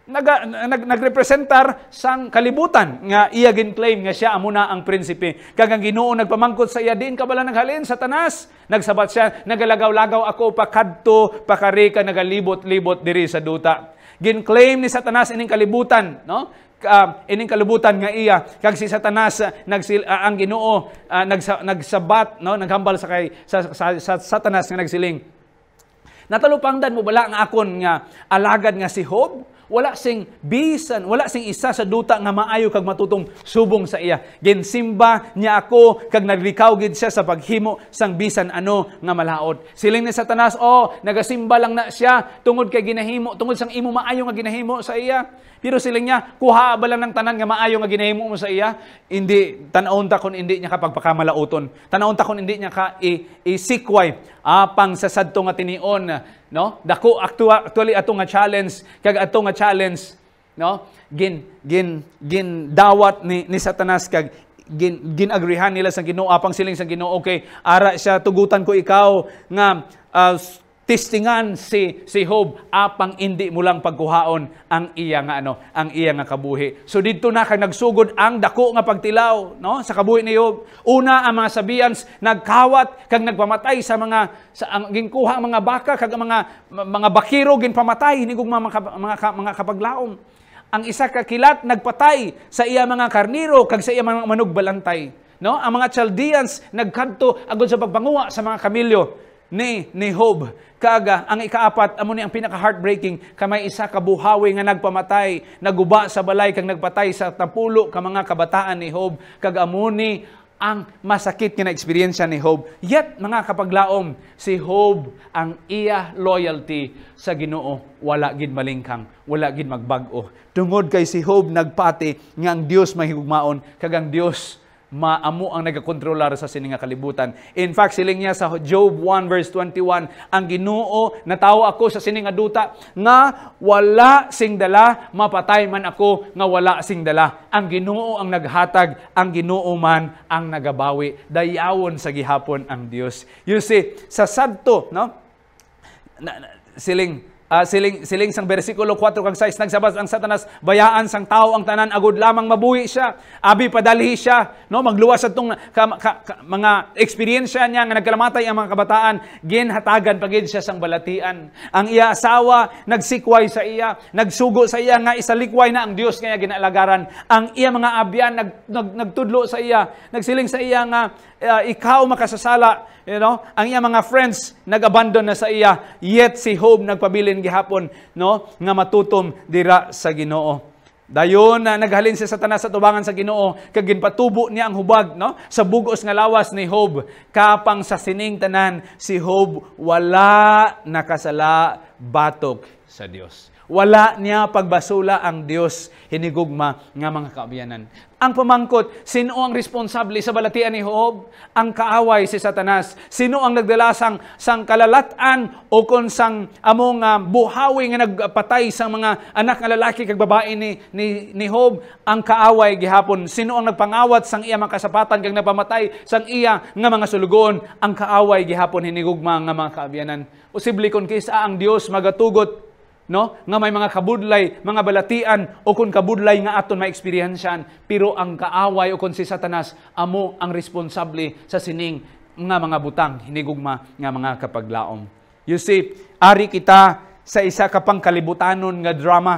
Speaker 3: naga, nag, nagrepresentar sang kalibutan nga iya gin-claim nga siya amo na ang prinsipe. Kag ang Ginoo nagpamangkot sa iya din kabala naghalin sa tanas. Nagsabat siya, nagalagaw-lagaw ako pa kadto, pakari ka nagalibot-libot diri sa duta. Gin-claim ni Satanas ining kalibutan, no? um, ining kalubutan nga iya kag si Satanas uh, nagsil uh, ang Ginoo uh, nagsa, nagsabat no naghambal sa kay sa, sa, sa Satanas nga nagsiling Natalupangdan mo bala nga akon nga alagad nga si Hob wala sing bisan, wala sing isa sa duta nga maayo kag matutong subong sa iya. Ginsimba niya ako kag naglikaw gid siya sa paghimo sang bisan ano nga malaod. Siling ni Satanas, oh, nagasimba lang na siya tungod kay ginahimo, tungod sang imo maayo nga ginahimo sa iya. Pero sila niya, kuha ba lang ng tanan nga maayo nga ginahimo mo sa iya, hindi, tanawon ta kung hindi niya kapag pakamalauton. Tanawon ta kung hindi niya ka isikway apang sa sadto nga tinion. No? Dako, actually, ato nga challenge, kag ato nga challenge, no? Gin, gin, gin dawat ni, ni Satanas kag gin, ginagrihan nila sa Ginoo apang siling sa Ginoo okay ara siya tugutan ko ikaw nga uh, Testingan si si Hob apang indi mo lang pagkuhaon ang iya nga ano, ang iya nga kabuhi. So didto na kay nagsugod ang dako nga pagtilaw, no? Sa kabuhi ni Hob. Una ang mga sabians nagkawat kag nagpamatay sa mga sa ang ginkuha ang mga baka kag mga mga bakiro ginpamatay ni mga mga, mga kapaglaom. Ang isa ka kilat nagpatay sa iya mga karniro kag sa iya mga manugbalantay. No? Ang mga Chaldeans nagkanto agod sa pagpanguha sa mga kamilyo ni ni Hob kaga ang ikaapat amo ni ang pinaka heartbreaking kamay isa ka buhawi nga nagpamatay naguba sa balay kag nagpatay sa tapulo ka mga kabataan ni Hob kag amo ni ang masakit nga experience ni Hob. Yet, mga kapaglaom, si Hob ang iya loyalty sa Ginoo. Wala gid malingkang, wala gid magbag-o. Tungod kay si Hob nagpati nga ang Dios mahigugmaon kag ang Dios maamo ang nagakontrolar sa sining nga kalibutan. In fact, siling niya sa Job 1 verse 21, ang Ginoo natawo ako sa sining nga duta nga wala sing dala, mapatay man ako nga wala sing dala. Ang Ginoo ang naghatag, ang Ginoo man ang nagabawi. Dayawon sa gihapon ang Dios. You see, sa sabto, no? Na, na, siling Uh, siling, siling sang bersikulo 4 kag 6 nagsabas ang Satanas bayaan sang tao ang tanan agud lamang mabuhi siya abi padali siya no magluwas adtong ka, ka, ka, mga eksperyensya niya nga nagkalamatay ang mga kabataan ginhatagan pagid siya sang balatian ang iya asawa nagsikway sa iya nagsugo sa iya nga isalikway na ang Dios kaya ginalagaran ang iya mga abyan nag, nag nagtudlo sa iya nagsiling sa iya nga uh, ikaw makasasala you know ang iya mga friends nagabandon na sa iya yet si Hope nagpabilin dayon gihapon no nga matutom dira sa Ginoo. Dayon na naghalin si Satanas sa tubangan sa Ginoo kag ginpatubo niya ang hubag no sa bugos nga lawas ni Hob kapang sa sining tanan si Hob wala nakasala batok sa Dios. Wala niya pagbasula ang Dios hinigugma nga mga kaabyanan. Ang pamangkot, sino ang responsable sa balatian ni Job? Ang kaaway si Satanas. Sino ang nagdala sang, sang kalalatan o kon sang among uh, buhawi nga nagpatay sa mga anak nga lalaki kag babae ni, ni, ni Job? Ang kaaway gihapon. Sino ang nagpangawat sang iya makasapatan kag napamatay sang iya nga mga sulugon? Ang kaaway gihapon hinigugma nga mga kaabyanan. Posible kon kisa ang Dios magatugot no nga may mga kabudlay mga balatian o kun kabudlay nga aton maekspiryensahan pero ang kaaway o kun si Satanas amo ang responsable sa sining nga mga butang hinigugma nga mga kapaglaom you see ari kita sa isa ka pang kalibutanon nga drama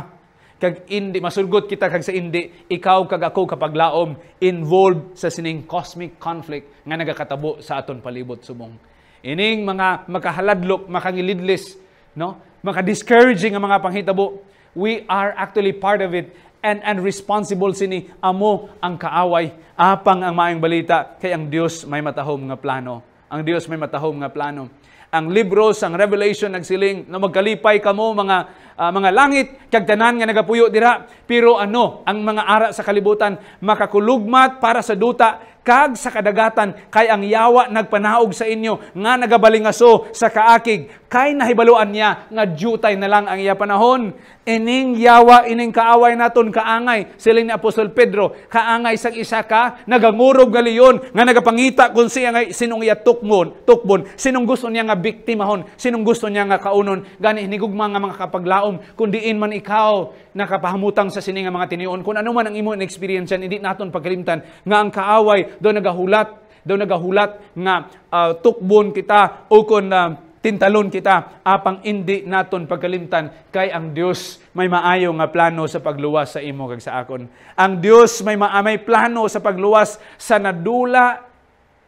Speaker 3: kag indi masurgot kita kag sa indi ikaw kag ako kapaglaom involved sa sining cosmic conflict nga nagakatabo sa aton palibot subong ining mga makahaladlok makangilidlis no maka-discouraging ang mga panghitabo, we are actually part of it and and responsible sini amo ang kaaway apang ang maayong balita kay ang Dios may matahom nga plano ang Dios may matahom nga plano ang libro sang Revelation nagsiling na magkalipay kamo mga uh, mga langit kag tanan nga nagapuyo dira pero ano ang mga ara sa kalibutan makakulugmat para sa duta kag sa kadagatan kay ang yawa nagpanaog sa inyo nga nagabalingaso sa kaakig kay nahibaluan niya nga jutay na lang ang iya panahon ining yawa ining kaaway naton kaangay siling ni apostol Pedro kaangay sang isa ka nagangurog galiyon nga nagapangita kun siya nga sinong iya tukmon tukbon sinong gusto niya nga biktimahon sinong gusto niya nga kaunon gani inigugma nga mga kapaglaom kun diin man ikaw nakapahamutang sa sini mga tinuon kun ano man ang imo experience hindi naton pagkalimtan nga ang kaaway do nagahulat do nagahulat nga uh, tukbon kita o kon uh, ah, tintalon kita apang indi naton pagkalimtan kay ang Dios may maayo nga plano sa pagluwas sa imo kag sa akon. Ang Dios may maamay plano sa pagluwas sa nadula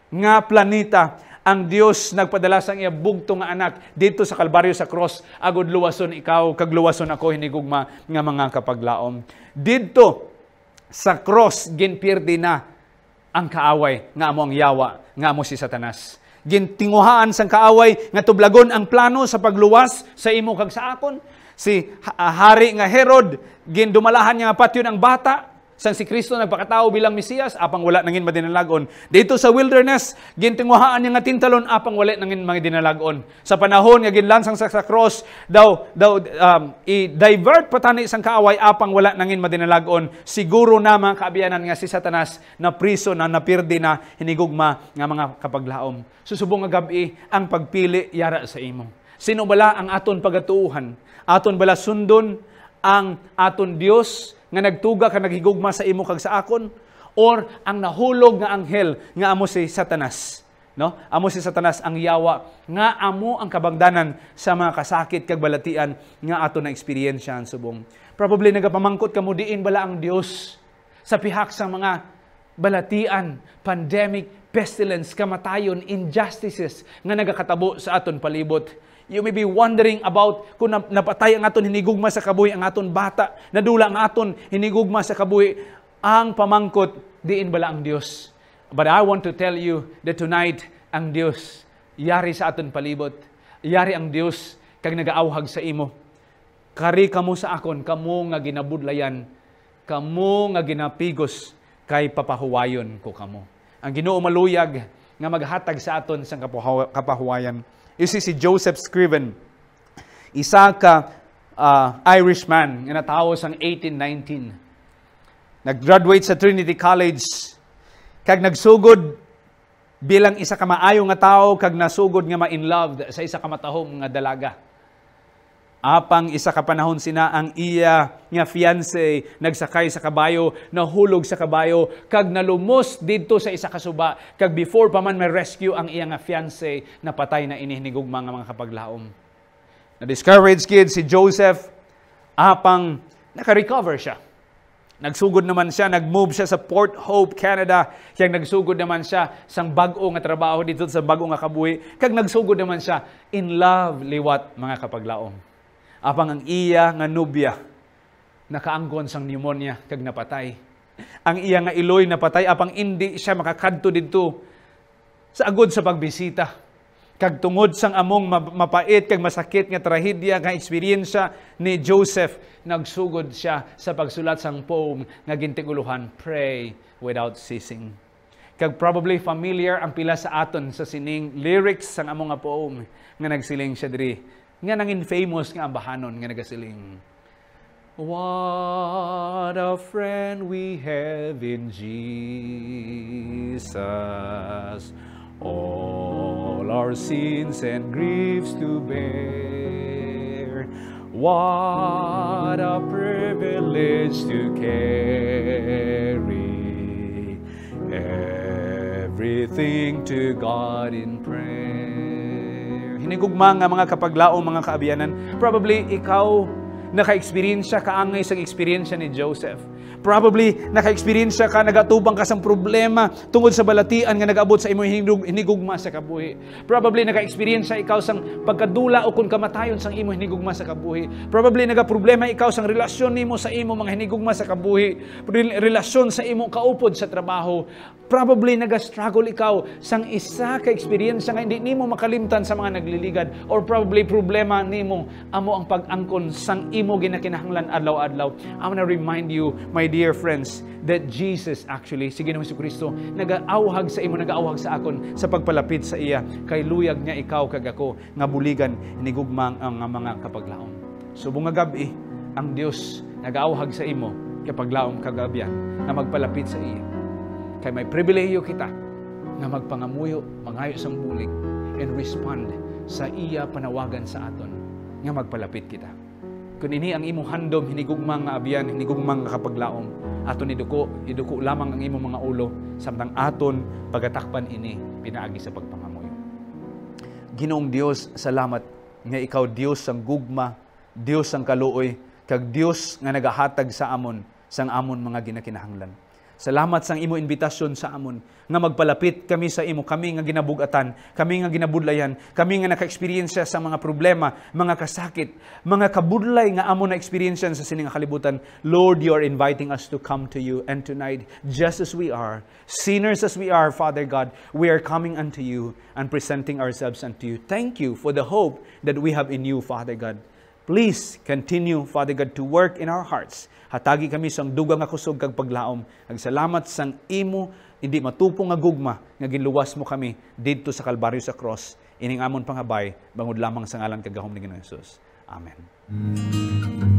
Speaker 3: nga planeta ang Dios nagpadala sang iya bugtong nga anak dito sa Kalbaryo sa cross agod luwason ikaw kag luwason ako hinigugma nga mga kapaglaom didto sa cross ginpirdi na ang kaaway nga amo ang yawa nga mo si Satanas gintinguhaan sang kaaway nga tublagon ang plano sa pagluwas sa imo kag sa akon si hari nga Herod gindumalahan niya patyon ang bata San si Kristo nagpakatao bilang Mesiyas, apang wala nangin madinalagon. Dito sa wilderness, gintingwahaan niya nga tintalon, apang wala nangin madinalagon. Sa panahon nga ginlansang sa, sa cross, daw, daw um, i-divert patani isang kaaway, apang wala nangin madinalagon. Siguro na mga kaabiyanan nga si Satanas na priso na napirdi na hinigugma nga mga kapaglaom. Susubong nga gabi ang pagpili yara sa imo. Sino bala ang aton pagatuuhan? Aton bala sundon ang aton Dios nga nagtuga ka naghigugma sa imo kag sa akon or ang nahulog nga anghel nga amo si Satanas no amo si Satanas ang yawa nga amo ang kabangdanan sa mga kasakit kag balatian nga ato na eksperyensya ang subong probably nagapamangkot kamo diin bala ang Dios sa pihak sa mga balatian pandemic pestilence kamatayon injustices nga nagakatabo sa aton palibot You may be wondering about kung napatay ang aton hinigugma sa kabuhi ang aton bata, nadula ang aton hinigugma sa kabuhi ang pamangkot diin bala ang Dios. But I want to tell you that tonight ang Dios yari sa aton palibot. Yari ang Dios kag nagaawhag sa imo. Kari kamo sa akon, kamo nga ginabudlayan, kamo nga ginapigos kay papahuwayon ko kamo. Ang Ginoo maluyag nga maghatag sa aton sang kapahuwayan. You see, si Joseph Scriven, isa ka uh, ah, Irishman na ang 1819. Nag-graduate sa Trinity College. Kag nagsugod bilang isa ka maayo nga tao, kag nasugod nga ma-in love sa isa ka matahong nga dalaga. Apang isa ka panahon sina ang iya nga fiance nagsakay sa kabayo, nahulog sa kabayo, kag nalumos didto sa isa ka suba, kag before pa man may rescue ang iya nga fiance napatay na inihinigog mga mga kapaglaom. Na discourage kid si Joseph apang naka-recover siya. Nagsugod naman siya, nag-move siya sa Port Hope, Canada. Kaya nagsugod naman siya sa bago nga trabaho dito sa bago nga kabuhi. Kag nagsugod naman siya in love liwat mga kapaglaom. Apang ang iya nga nobya nakaanggon sang pneumonia kag napatay. Ang iya nga iloy napatay apang indi siya makakadto didto sa agod sa pagbisita. Kag tungod sang among mapait kag masakit nga trahedya nga eksperyensya ni Joseph nagsugod siya sa pagsulat sang poem nga gintiguluhan Pray Without Ceasing. Kag probably familiar ang pila sa aton sa sining lyrics sang among nga poem nga nagsiling siya diri Nga nangin famous nga ambahanon nga nagasiling. What a friend we have in Jesus. All our sins and griefs to bear. What a privilege to carry everything to God in prayer. nigugma nga mga kapaglaom mga kaabiyanan, probably ikaw naka-experience ka angay sa experience ni Joseph Probably, naka-experience ka, nagatubang ka sa problema tungod sa balatian nga nagabot sa imong hinigugma sa kabuhi. Probably, naka-experience ikaw sang pagkadula o kung kamatayon sang imong hinigugma sa kabuhi. Probably, naga-problema ikaw sang relasyon nimo sa imo mga hinigugma sa kabuhi. Relasyon sa imo kaupod sa trabaho. Probably, naga-struggle ikaw sang isa ka-experience nga hindi nimo makalimtan sa mga nagliligad or probably problema nimo amo ang pag-angkon sang imo ginakinahanglan adlaw-adlaw. I want to remind you, my dear friends, that Jesus actually, si Ginoong Kristo, nagaawhag sa imo, nagaawhag sa akon sa pagpalapit sa iya, kay luyag niya ikaw kag ako, nga buligan ni gugmang ang mga kapaglaom. So bungagab eh, ang Dios nagaawhag sa imo kapaglaom kagabyan na magpalapit sa iya. Kay may pribilehiyo kita na magpangamuyo, mangayo sang bulig and respond sa iya panawagan sa aton nga magpalapit kita. Kun ini ang imo handom hinigugmang nga abyan, hinigugmang nga kapaglaom. Aton iduko, iduko lamang ang imo mga ulo samtang aton pagatakpan ini pinaagi sa pagpangamoy. Ginoong Dios, salamat nga ikaw Dios ang gugma, Dios ang kaluoy, kag Dios nga nagahatag sa amon sang amon mga ginakinahanglan. Salamat sang imo imbitasyon sa amon nga magpalapit kami sa imo, kami nga ginabugatan, kami nga ginabudlayan, kami nga naka-eksperyensya sa mga problema, mga kasakit, mga kabudlay nga amo na experience sa sining kalibutan. Lord, you are inviting us to come to you and tonight, just as we are, sinners as we are, Father God, we are coming unto you and presenting ourselves unto you. Thank you for the hope that we have in you, Father God. Please continue, Father God, to work in our hearts Hatagi kami sang dugang nga kusog kag paglaom. Nagsalamat sang imo hindi matupong nga gugma nga ginluwas mo kami didto sa Kalbaryo sa cross. Ining amon pangabay bangod lamang sa ngalan kag gahom ni Ginoo Hesus. Amen. Mm-hmm.